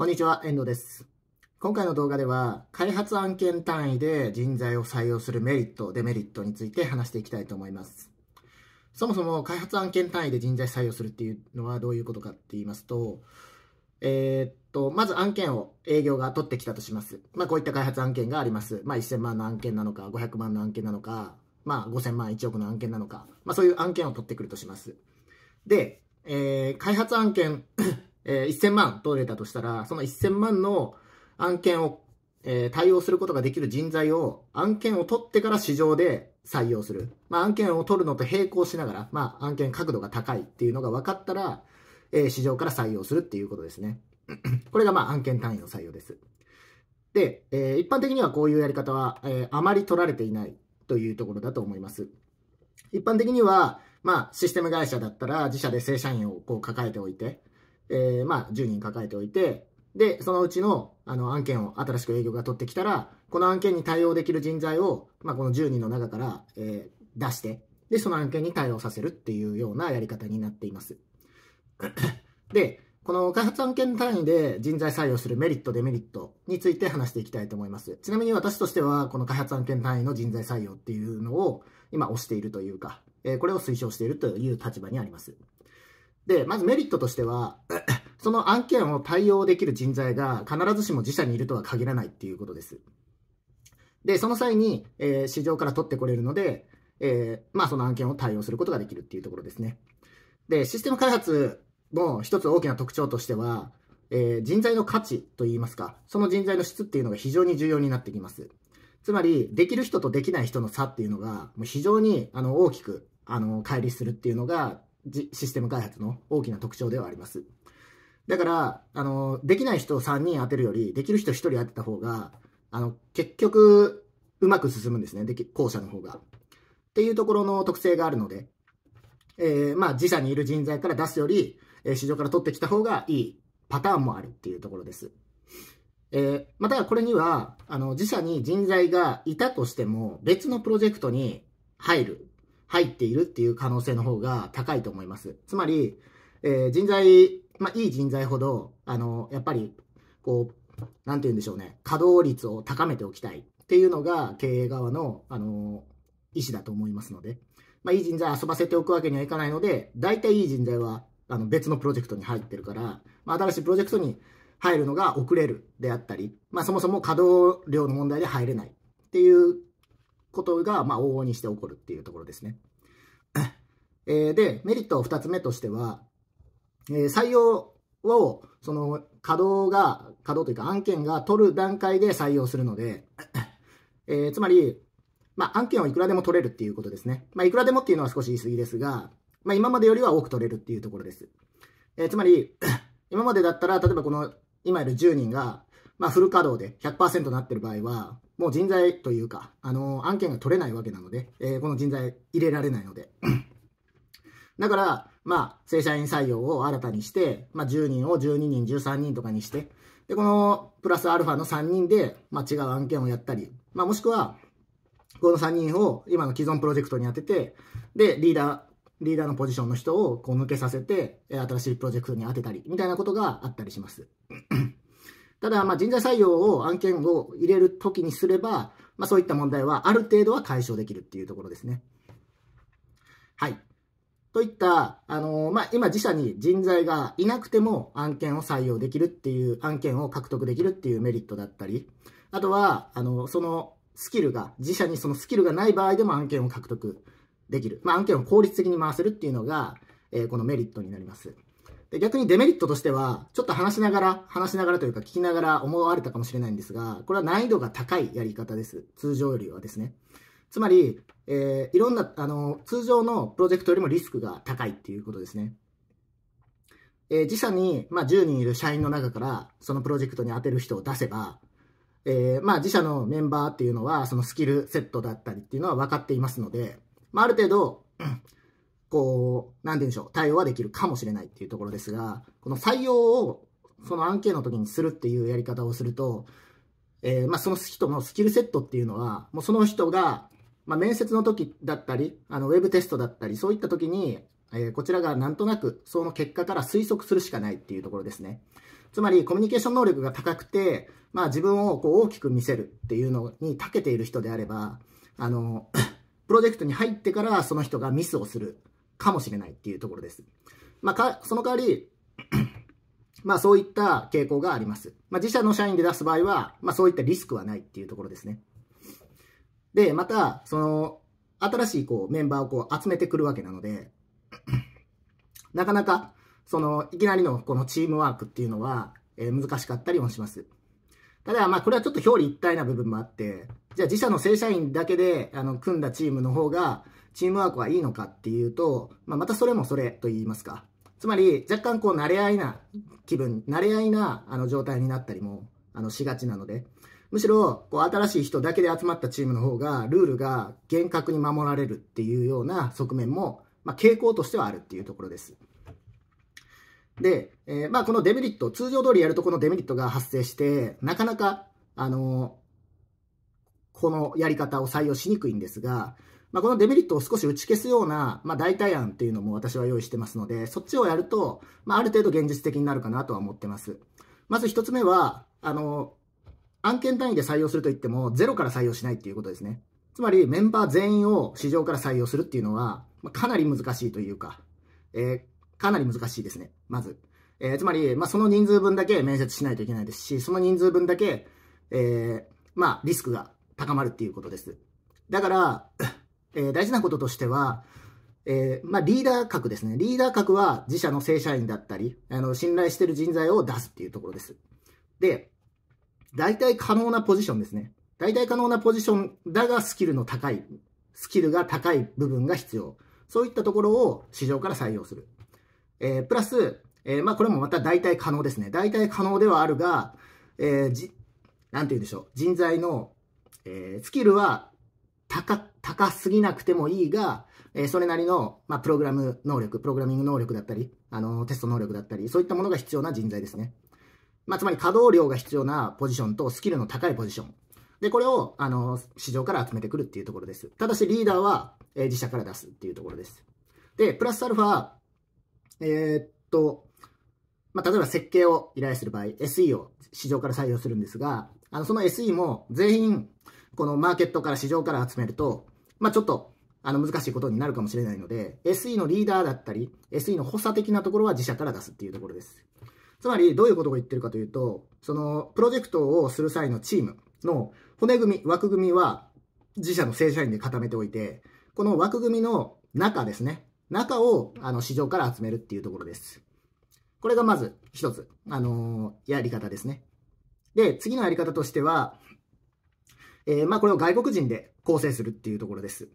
こんにちは、遠藤です。今回の動画では、開発案件単位で人材を採用するメリット、デメリットについて話していきたいと思います。そもそも開発案件単位で人材採用するっていうのはどういうことかって言いますと、えー、っと、まず案件を営業が取ってきたとします。まあ、こういった開発案件があります。まあ、1000万の案件なのか、500万の案件なのか、まあ、5000万、1億の案件なのか、まあ、そういう案件を取ってくるとします。で、えー、開発案件えー、1000万取れたとしたら、その1000万の案件を、えー、対応することができる人材を、案件を取ってから市場で採用する。まあ、案件を取るのと並行しながら、まあ、案件角度が高いっていうのが分かったら、えー、市場から採用するっていうことですね。これがまあ、案件単位の採用です。で、えー、一般的にはこういうやり方は、えー、あまり取られていないというところだと思います。一般的には、まあ、システム会社だったら自社で正社員をこう抱えておいて、えー、まあ、10人抱えておいて、で、そのうちの、あの、案件を新しく営業が取ってきたら、この案件に対応できる人材を、まあ、この10人の中から、えー、出して、で、その案件に対応させるっていうようなやり方になっています。で、この開発案件単位で人材採用するメリット、デメリットについて話していきたいと思います。ちなみに私としては、この開発案件単位の人材採用っていうのを今推しているというか、えこれを推奨しているという立場にあります。で、まずメリットとしては、その案件を対応できる人材が必ずしも自社にいるとは限らないっていうことです。で、その際に、えー、市場から取ってこれるので、えー、まあその案件を対応することができるっていうところですね。で、システム開発の一つ大きな特徴としては、えー、人材の価値といいますか、その人材の質っていうのが非常に重要になってきます。つまり、できる人とできない人の差っていうのが、もう非常にあの大きくあの乖離するっていうのが、システム開発の大きな特徴ではあります。だから、あの、できない人を3人当てるより、できる人1人当てた方が、あの、結局、うまく進むんですね、でき後者の方が。っていうところの特性があるので、えー、まあ、自社にいる人材から出すより、え市場から取ってきた方がいいパターンもあるっていうところです。えー、またこれには、あの、自社に人材がいたとしても、別のプロジェクトに入る入っているっていう可能性の方が高いと思います。つまり、えー、人材、まあ、いい人材ほど、あの、やっぱり、こう、なんて言うんでしょうね、稼働率を高めておきたいっていうのが経営側の、あの、意思だと思いますので、まあ、いい人材遊ばせておくわけにはいかないので、大体いい人材は、あの、別のプロジェクトに入ってるから、まあ、新しいプロジェクトに入るのが遅れるであったり、まあ、そもそも稼働量の問題で入れないっていうことが、まあ、往々にして起こるっていうところですね。えー、で、メリット二つ目としては、えー、採用を、その、稼働が、稼働というか案件が取る段階で採用するので、えー、つまり、まあ、案件をいくらでも取れるっていうことですね。まあ、いくらでもっていうのは少し言い過ぎですが、まあ、今までよりは多く取れるっていうところです。えー、つまり、今までだったら、例えばこの、今いる10人が、まあ、フル稼働で100%なってる場合は、もう人材というか、あのー、案件が取れないわけなので、えー、この人材入れられないので。だから、まあ、正社員採用を新たにして、まあ、10人を12人、13人とかにして、で、このプラスアルファの3人で、まあ、違う案件をやったり、まあ、もしくは、この3人を今の既存プロジェクトに当てて、で、リーダー、リーダーのポジションの人をこう抜けさせて、新しいプロジェクトに当てたり、みたいなことがあったりします。ただ、まあ、人材採用を案件を入れるときにすれば、まあ、そういった問題はある程度は解消できるっていうところですね。はい。といった、あのー、まあ、今自社に人材がいなくても案件を採用できるっていう、案件を獲得できるっていうメリットだったり、あとは、あのそのスキルが、自社にそのスキルがない場合でも案件を獲得できる。まあ、案件を効率的に回せるっていうのが、えー、このメリットになります。で、逆にデメリットとしては、ちょっと話しながら、話しながらというか聞きながら思われたかもしれないんですが、これは難易度が高いやり方です。通常よりはですね。つまり、えー、いろんな、あの、通常のプロジェクトよりもリスクが高いっていうことですね。えー、自社に、まあ、10人いる社員の中から、そのプロジェクトに当てる人を出せば、えー、まあ、自社のメンバーっていうのは、そのスキルセットだったりっていうのは分かっていますので、まあ、ある程度、こう、なんて言うんでしょう、対応はできるかもしれないっていうところですが、この採用を、その案件の時にするっていうやり方をすると、えー、まあ、その人のスキルセットっていうのは、もうその人が、まあ、面接の時だったり、あの、ウェブテストだったり、そういった時に、えー、こちらがなんとなく、その結果から推測するしかないっていうところですね。つまり、コミュニケーション能力が高くて、まあ、自分をこう大きく見せるっていうのに長けている人であれば、あの、プロジェクトに入ってからその人がミスをするかもしれないっていうところです。まあ、その代わり、まあそういった傾向があります。まあ自社の社員で出す場合は、まあそういったリスクはないっていうところですね。で、また、その、新しいこうメンバーをこう集めてくるわけなので、なかなか、その、いきなりのこのチームワークっていうのは、えー、難しかったりもします。ただ、まあこれはちょっと表裏一体な部分もあって、じゃあ自社の正社員だけで、あの、組んだチームの方が、チームワークはいいのかっていうと、まあ、またそれもそれと言いますか。つまり、若干こう、慣れ合いな気分、慣れ合いな、あの、状態になったりも、あの、しがちなので、むしろ、こう、新しい人だけで集まったチームの方が、ルールが厳格に守られるっていうような側面も、まあ、傾向としてはあるっていうところです。で、えー、まあ、このデメリット、通常通りやるとこのデメリットが発生して、なかなか、あのこのやり方を採用しにくいんですが、まあ、このデメリットを少し打ち消すような、まあ、代替案っていうのも私は用意してますので、そっちをやると、まあ、ある程度現実的になるかなとは思ってます。まず一つ目は、あの、案件単位で採用するといっても、ゼロから採用しないっていうことですね。つまり、メンバー全員を市場から採用するっていうのは、まあ、かなり難しいというか、えー、かなり難しいですね、まず。えー、つまり、まあ、その人数分だけ面接しないといけないですし、その人数分だけ、えー、まあ、リスクが高まるっていうことです。だから、えー、大事なこととしては、えー、まあ、リーダー格ですね。リーダー格は自社の正社員だったり、あの、信頼してる人材を出すっていうところです。で、大体可能なポジションですね。大体可能なポジションだがスキルの高い、スキルが高い部分が必要。そういったところを市場から採用する。えー、プラス、えー、まあ、これもまた大体可能ですね。大体可能ではあるが、えー、じ、なんて言うんでしょう。人材のえー、スキルは高、高すぎなくてもいいが、えー、それなりの、まあ、プログラム能力、プログラミング能力だったり、あの、テスト能力だったり、そういったものが必要な人材ですね。まあ、つまり稼働量が必要なポジションとスキルの高いポジション。で、これを、あの、市場から集めてくるっていうところです。ただし、リーダーは、えー、自社から出すっていうところです。で、プラスアルファ、えー、っと、まあ、例えば設計を依頼する場合、SE を市場から採用するんですが、あの、その SE も全員、このマーケットから市場から集めると、まあ、ちょっと、あの、難しいことになるかもしれないので、SE のリーダーだったり、SE の補佐的なところは自社から出すっていうところです。つまり、どういうことを言ってるかというと、その、プロジェクトをする際のチームの骨組み、枠組みは、自社の正社員で固めておいて、この枠組みの中ですね。中を、あの、市場から集めるっていうところです。これがまず、一つ、あのー、やり方ですね。で、次のやり方としては、えー、まあこれを外国人で構成するっていうところです。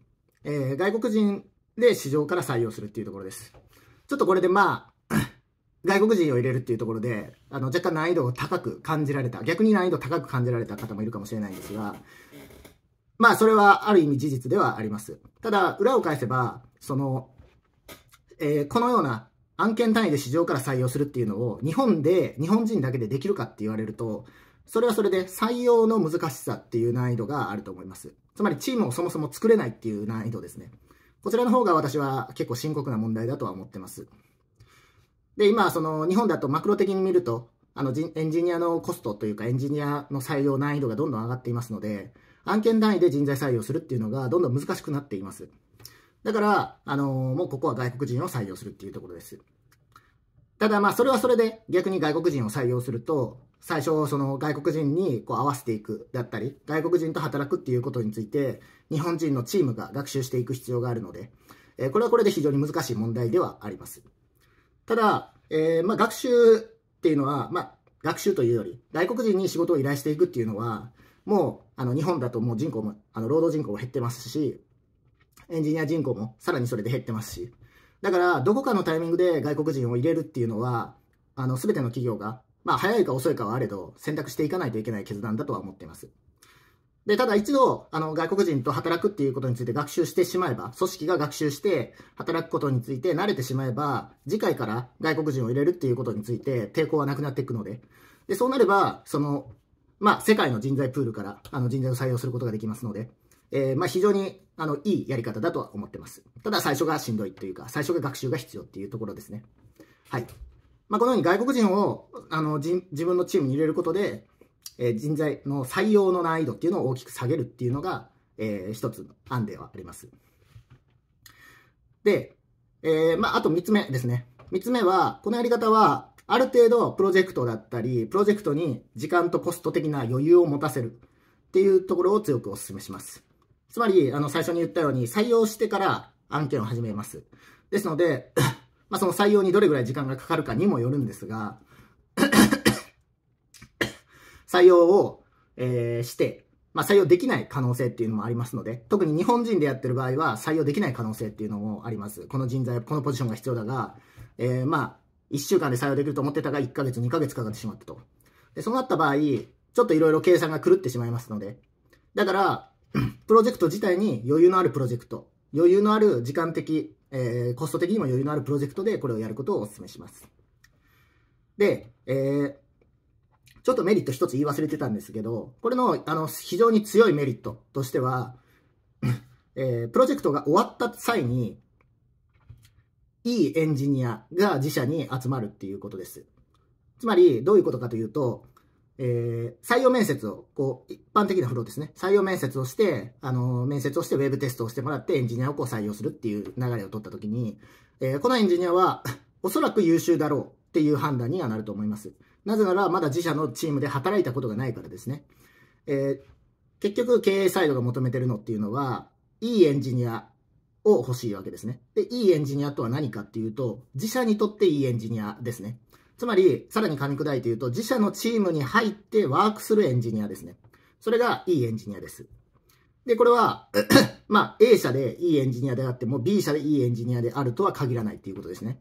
えー、外国人で市場から採用するっていうところです。ちょっとこれでまあ、外国人を入れるっていうところで、あの、若干難易度を高く感じられた、逆に難易度高く感じられた方もいるかもしれないんですが、まあ、それはある意味事実ではあります。ただ、裏を返せば、その、えー、このような案件単位で市場から採用するっていうのを、日本で、日本人だけでできるかって言われると、それはそれで採用の難しさっていう難易度があると思います。つまりチームをそもそも作れないっていう難易度ですね。こちらの方が私は結構深刻な問題だとは思ってます。で、今、その日本だとマクロ的に見ると、あのエンジニアのコストというかエンジニアの採用難易度がどんどん上がっていますので、案件単位で人材採用するっていうのがどんどん難しくなっています。だから、あのもうここは外国人を採用するっていうところです。ただまあそれはそれで逆に外国人を採用すると、最初その外国人にこう合わせていくだったり外国人と働くっていうことについて日本人のチームが学習していく必要があるので、えこれはこれで非常に難しい問題ではありますただ、えー、まあ、学習っていうのは、まあ、学習というより外国人に仕事を依頼していくっていうのはもうあの日本だともう人口もあの労働人口も減ってますしエンジニア人口もさらにそれで減ってますしだからどこかのタイミングで外国人を入れるっていうのはあの全ての企業がまあ、早いか遅いかはあれど、選択していかないといけない決断だとは思っています。で、ただ一度、あの、外国人と働くっていうことについて学習してしまえば、組織が学習して、働くことについて慣れてしまえば、次回から外国人を入れるっていうことについて抵抗はなくなっていくので、で、そうなれば、その、まあ、世界の人材プールから、あの、人材を採用することができますので、えー、まあ、非常に、あの、いいやり方だとは思ってます。ただ、最初がしんどいというか、最初が学習が必要っていうところですね。はい。まあ、このように外国人をあの自分のチームに入れることで、えー、人材の採用の難易度っていうのを大きく下げるっていうのが、えー、一つの案ではあります。で、えーまあ、あと3つ目ですね。3つ目は、このやり方は、ある程度プロジェクトだったり、プロジェクトに時間とコスト的な余裕を持たせるっていうところを強くお勧めします。つまり、あの、最初に言ったように、採用してから案件を始めます。ですのでまあ、その採用にどれぐらい時間がかかるかにもよるんですが、採用を、えー、して、まあ、採用できない可能性っていうのもありますので、特に日本人でやってる場合は採用できない可能性っていうのもあります。この人材、このポジションが必要だが、えー、まあ、1週間で採用できると思ってたが、1ヶ月、2ヶ月かかってしまったと。で、そうなった場合、ちょっといろいろ計算が狂ってしまいますので、だから、プロジェクト自体に余裕のあるプロジェクト、余裕のある時間的えー、コスト的にも余裕のあるプロジェクトでこれをやることをお勧めします。で、えー、ちょっとメリット一つ言い忘れてたんですけど、これの、あの、非常に強いメリットとしては、えー、プロジェクトが終わった際に、いいエンジニアが自社に集まるっていうことです。つまり、どういうことかというと、えー、採用面接を、こう、一般的なフローですね。採用面接をして、あの面接をしてウェブテストをしてもらってエンジニアをこう採用するっていう流れを取ったときに、えー、このエンジニアは、おそらく優秀だろうっていう判断にはなると思います。なぜなら、まだ自社のチームで働いたことがないからですね。えー、結局、経営サイドが求めてるのっていうのは、いいエンジニアを欲しいわけですね。で、いいエンジニアとは何かっていうと、自社にとっていいエンジニアですね。つまり、さらに噛み砕いて言うと、自社のチームに入ってワークするエンジニアですね。それがいいエンジニアです。で、これは まあ、A 社でいいエンジニアであっても、B 社でいいエンジニアであるとは限らないっていうことですね。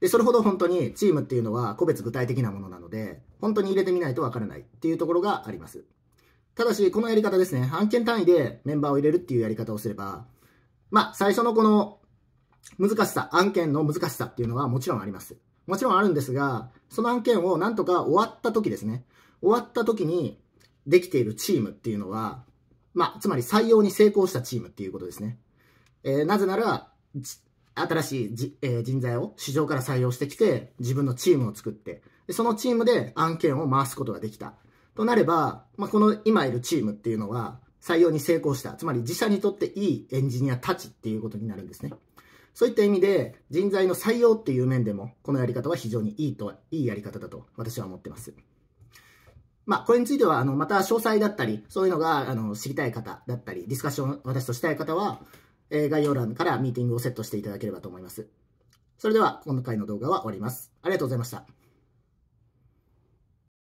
で、それほど本当にチームっていうのは個別具体的なものなので、本当に入れてみないとわからないっていうところがあります。ただし、このやり方ですね、案件単位でメンバーを入れるっていうやり方をすれば、まあ、最初のこの難しさ、案件の難しさっていうのはもちろんあります。もちろんあるんですが、その案件をなんとか終わった時ですね。終わった時にできているチームっていうのは、まあ、つまり採用に成功したチームっていうことですね。えー、なぜなら、新しいじ、えー、人材を市場から採用してきて、自分のチームを作って、でそのチームで案件を回すことができた。となれば、まあ、この今いるチームっていうのは、採用に成功した。つまり自社にとっていいエンジニアたちっていうことになるんですね。そういった意味で、人材の採用っていう面でも、このやり方は非常にいいと、いいやり方だと私は思ってます。まあ、これについては、あの、また詳細だったり、そういうのが、あの、知りたい方だったり、ディスカッション私としたい方は、えー、概要欄からミーティングをセットしていただければと思います。それでは、今回の動画は終わります。ありがとうございました。